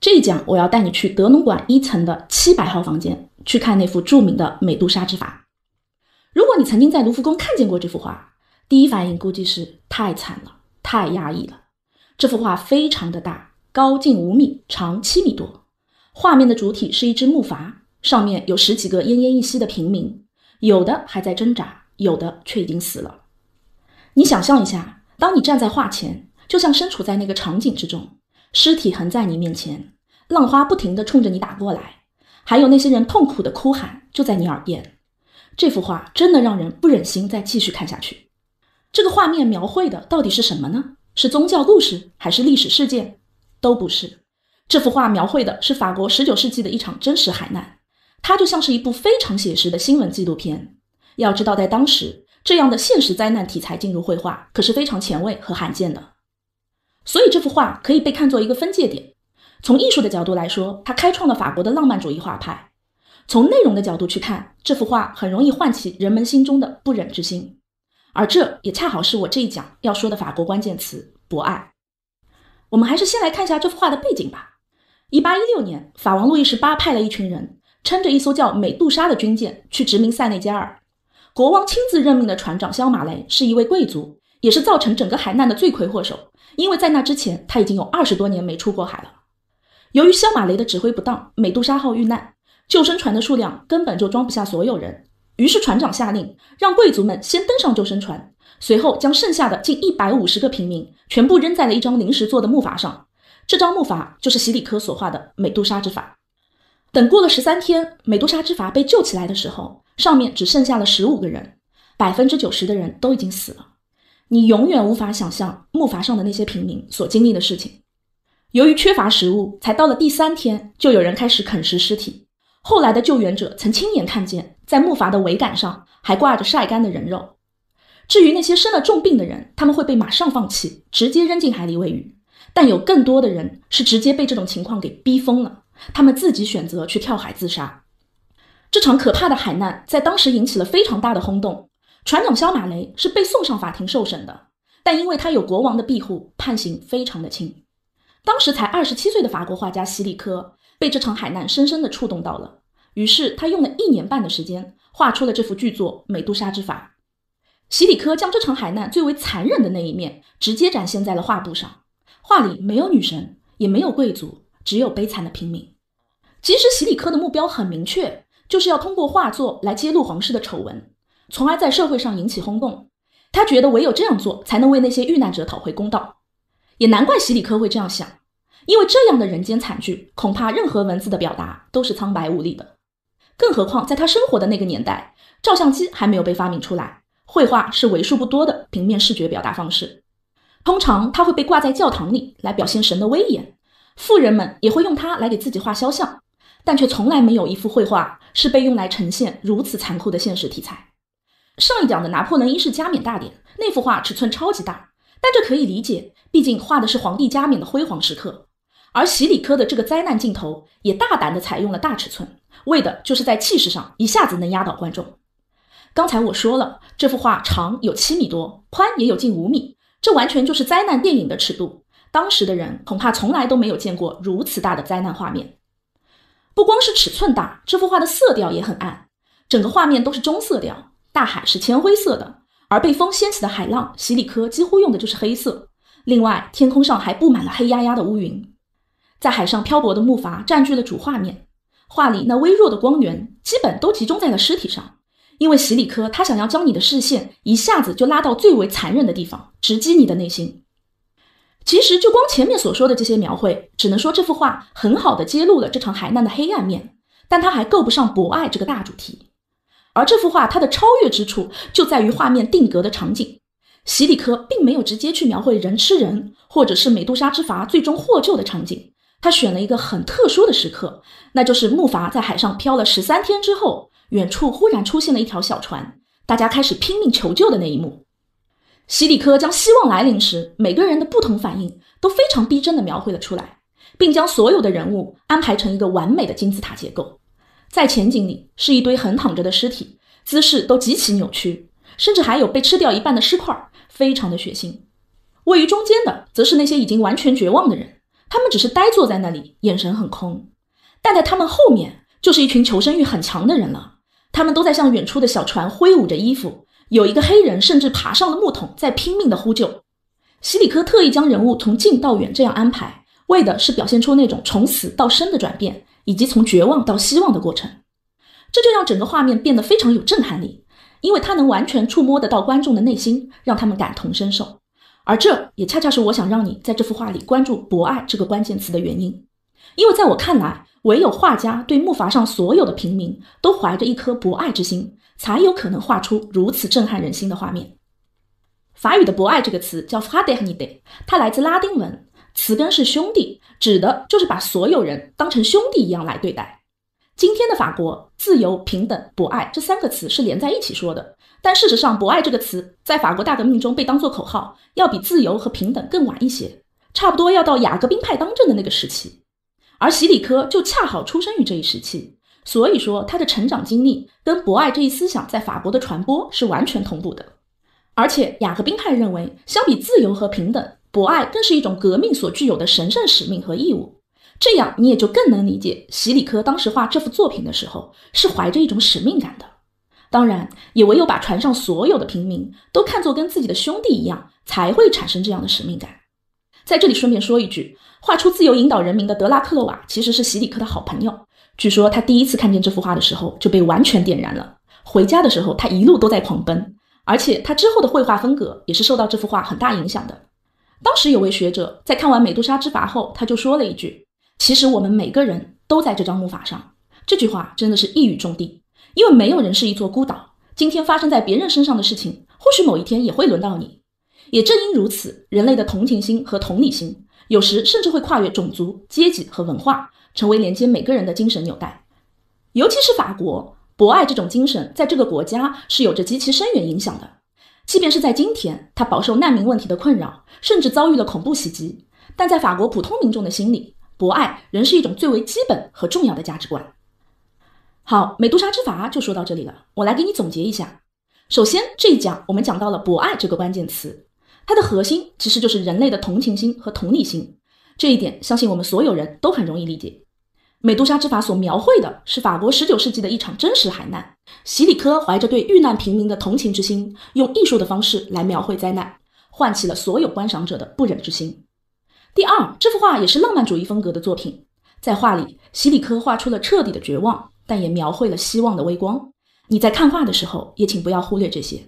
这一讲，我要带你去德龙馆一层的七百号房间，去看那幅著名的《美杜莎之法。如果你曾经在卢浮宫看见过这幅画，第一反应估计是太惨了，太压抑了。这幅画非常的大，高近五米，长七米多。画面的主体是一只木筏，上面有十几个奄奄一息的平民，有的还在挣扎，有的却已经死了。你想象一下，当你站在画前，就像身处在那个场景之中。尸体横在你面前，浪花不停地冲着你打过来，还有那些人痛苦的哭喊就在你耳边。这幅画真的让人不忍心再继续看下去。这个画面描绘的到底是什么呢？是宗教故事还是历史事件？都不是。这幅画描绘的是法国十九世纪的一场真实海难，它就像是一部非常写实的新闻纪录片。要知道，在当时，这样的现实灾难题材进入绘画可是非常前卫和罕见的。所以这幅画可以被看作一个分界点。从艺术的角度来说，它开创了法国的浪漫主义画派；从内容的角度去看，这幅画很容易唤起人们心中的不忍之心。而这也恰好是我这一讲要说的法国关键词——博爱。我们还是先来看一下这幅画的背景吧。1816年，法王路易十八派了一群人，撑着一艘叫“美杜莎”的军舰去殖民塞内加尔。国王亲自任命的船长肖马雷是一位贵族。也是造成整个海难的罪魁祸首，因为在那之前他已经有二十多年没出过海了。由于肖马雷的指挥不当，美杜莎号遇难，救生船的数量根本就装不下所有人，于是船长下令让贵族们先登上救生船，随后将剩下的近一百五十个平民全部扔在了一张临时做的木筏上。这张木筏就是希里科所画的美杜莎之筏。等过了十三天，美杜莎之筏被救起来的时候，上面只剩下了十五个人，百分之九十的人都已经死了。你永远无法想象木筏上的那些平民所经历的事情。由于缺乏食物，才到了第三天，就有人开始啃食尸体。后来的救援者曾亲眼看见，在木筏的桅杆上还挂着晒干的人肉。至于那些生了重病的人，他们会被马上放弃，直接扔进海里喂鱼。但有更多的人是直接被这种情况给逼疯了，他们自己选择去跳海自杀。这场可怕的海难在当时引起了非常大的轰动。船长肖马雷是被送上法庭受审的，但因为他有国王的庇护，判刑非常的轻。当时才二十七岁的法国画家席里科被这场海难深深的触动到了，于是他用了一年半的时间画出了这幅巨作《美杜莎之法》。席里科将这场海难最为残忍的那一面直接展现在了画布上，画里没有女神，也没有贵族，只有悲惨的平民。其实席里科的目标很明确，就是要通过画作来揭露皇室的丑闻。从而在社会上引起轰动。他觉得唯有这样做，才能为那些遇难者讨回公道。也难怪席里科会这样想，因为这样的人间惨剧，恐怕任何文字的表达都是苍白无力的。更何况在他生活的那个年代，照相机还没有被发明出来，绘画是为数不多的平面视觉表达方式。通常它会被挂在教堂里来表现神的威严，富人们也会用它来给自己画肖像，但却从来没有一幅绘画是被用来呈现如此残酷的现实题材。上一讲的拿破仑一世加冕大典那幅画尺寸超级大，但这可以理解，毕竟画的是皇帝加冕的辉煌时刻。而洗里科的这个灾难镜头也大胆地采用了大尺寸，为的就是在气势上一下子能压倒观众。刚才我说了，这幅画长有七米多，宽也有近五米，这完全就是灾难电影的尺度。当时的人恐怕从来都没有见过如此大的灾难画面。不光是尺寸大，这幅画的色调也很暗，整个画面都是棕色调。大海是浅灰色的，而被风掀起的海浪，洗礼科几乎用的就是黑色。另外，天空上还布满了黑压压的乌云，在海上漂泊的木筏占据了主画面。画里那微弱的光源，基本都集中在了尸体上，因为洗礼科他想要将你的视线一下子就拉到最为残忍的地方，直击你的内心。其实，就光前面所说的这些描绘，只能说这幅画很好的揭露了这场海难的黑暗面，但它还够不上博爱这个大主题。而这幅画它的超越之处就在于画面定格的场景。席里科并没有直接去描绘人吃人，或者是美杜莎之筏最终获救的场景，他选了一个很特殊的时刻，那就是木筏在海上漂了十三天之后，远处忽然出现了一条小船，大家开始拼命求救的那一幕。席里科将希望来临时每个人的不同反应都非常逼真的描绘了出来，并将所有的人物安排成一个完美的金字塔结构。在前景里是一堆横躺着的尸体，姿势都极其扭曲，甚至还有被吃掉一半的尸块，非常的血腥。位于中间的则是那些已经完全绝望的人，他们只是呆坐在那里，眼神很空。但在他们后面就是一群求生欲很强的人了，他们都在向远处的小船挥舞着衣服。有一个黑人甚至爬上了木桶，在拼命地呼救。希里科特意将人物从近到远这样安排，为的是表现出那种从死到生的转变。以及从绝望到希望的过程，这就让整个画面变得非常有震撼力，因为它能完全触摸得到观众的内心，让他们感同身受。而这也恰恰是我想让你在这幅画里关注“博爱”这个关键词的原因，因为在我看来，唯有画家对木筏上所有的平民都怀着一颗博爱之心，才有可能画出如此震撼人心的画面。法语的“博爱”这个词叫 f a d m a n i t y 它来自拉丁文。词根是兄弟，指的就是把所有人当成兄弟一样来对待。今天的法国，自由、平等、博爱这三个词是连在一起说的。但事实上，博爱这个词在法国大革命中被当作口号，要比自由和平等更晚一些，差不多要到雅各宾派当政的那个时期。而席里科就恰好出生于这一时期，所以说他的成长经历跟博爱这一思想在法国的传播是完全同步的。而且雅各宾派认为，相比自由和平等。博爱更是一种革命所具有的神圣使命和义务，这样你也就更能理解席里科当时画这幅作品的时候是怀着一种使命感的。当然，也唯有把船上所有的平民都看作跟自己的兄弟一样，才会产生这样的使命感。在这里顺便说一句，画出《自由引导人民》的德拉克洛瓦其实是席里科的好朋友。据说他第一次看见这幅画的时候就被完全点燃了，回家的时候他一路都在狂奔，而且他之后的绘画风格也是受到这幅画很大影响的。当时有位学者在看完《美杜莎之筏》后，他就说了一句：“其实我们每个人都在这张木筏上。”这句话真的是一语中的，因为没有人是一座孤岛。今天发生在别人身上的事情，或许某一天也会轮到你。也正因如此，人类的同情心和同理心，有时甚至会跨越种族、阶级和文化，成为连接每个人的精神纽带。尤其是法国，博爱这种精神在这个国家是有着极其深远影响的。即便是在今天，他饱受难民问题的困扰，甚至遭遇了恐怖袭击，但在法国普通民众的心里，博爱仍是一种最为基本和重要的价值观。好，美杜莎之法就说到这里了。我来给你总结一下，首先这一讲我们讲到了博爱这个关键词，它的核心其实就是人类的同情心和同理心，这一点相信我们所有人都很容易理解。《美杜莎之法》所描绘的是法国十九世纪的一场真实海难。席里科怀着对遇难平民的同情之心，用艺术的方式来描绘灾难，唤起了所有观赏者的不忍之心。第二，这幅画也是浪漫主义风格的作品。在画里，席里科画出了彻底的绝望，但也描绘了希望的微光。你在看画的时候，也请不要忽略这些。